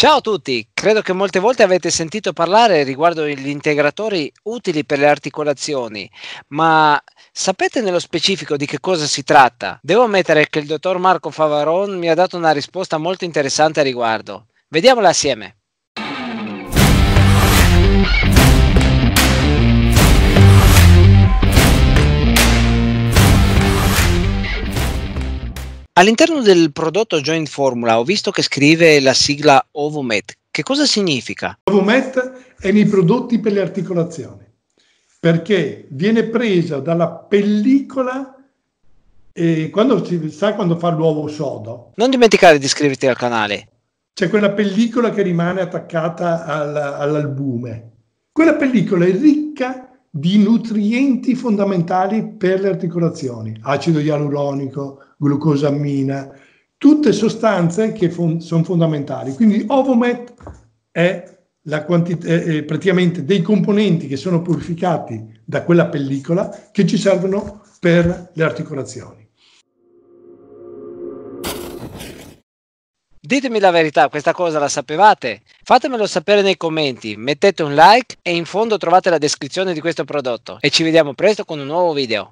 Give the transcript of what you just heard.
Ciao a tutti, credo che molte volte avete sentito parlare riguardo gli integratori utili per le articolazioni, ma sapete nello specifico di che cosa si tratta? Devo ammettere che il dottor Marco Favaron mi ha dato una risposta molto interessante a riguardo. Vediamola assieme. All'interno del prodotto Joint Formula ho visto che scrive la sigla OvoMet. Che cosa significa? OvoMet è nei prodotti per le articolazioni, perché viene presa dalla pellicola e quando si sa quando fa l'uovo sodo. Non dimenticare di iscriverti al canale. C'è quella pellicola che rimane attaccata al, all'albume. Quella pellicola è ricca di nutrienti fondamentali per le articolazioni, acido ialuronico, glucosammina, tutte sostanze che fon- sono fondamentali. Quindi Ovomet è, quantit- è praticamente dei componenti che sono purificati da quella pellicola che ci servono per le articolazioni. Ditemi la verità, questa cosa la sapevate? Fatemelo sapere nei commenti, mettete un like e in fondo trovate la descrizione di questo prodotto e ci vediamo presto con un nuovo video.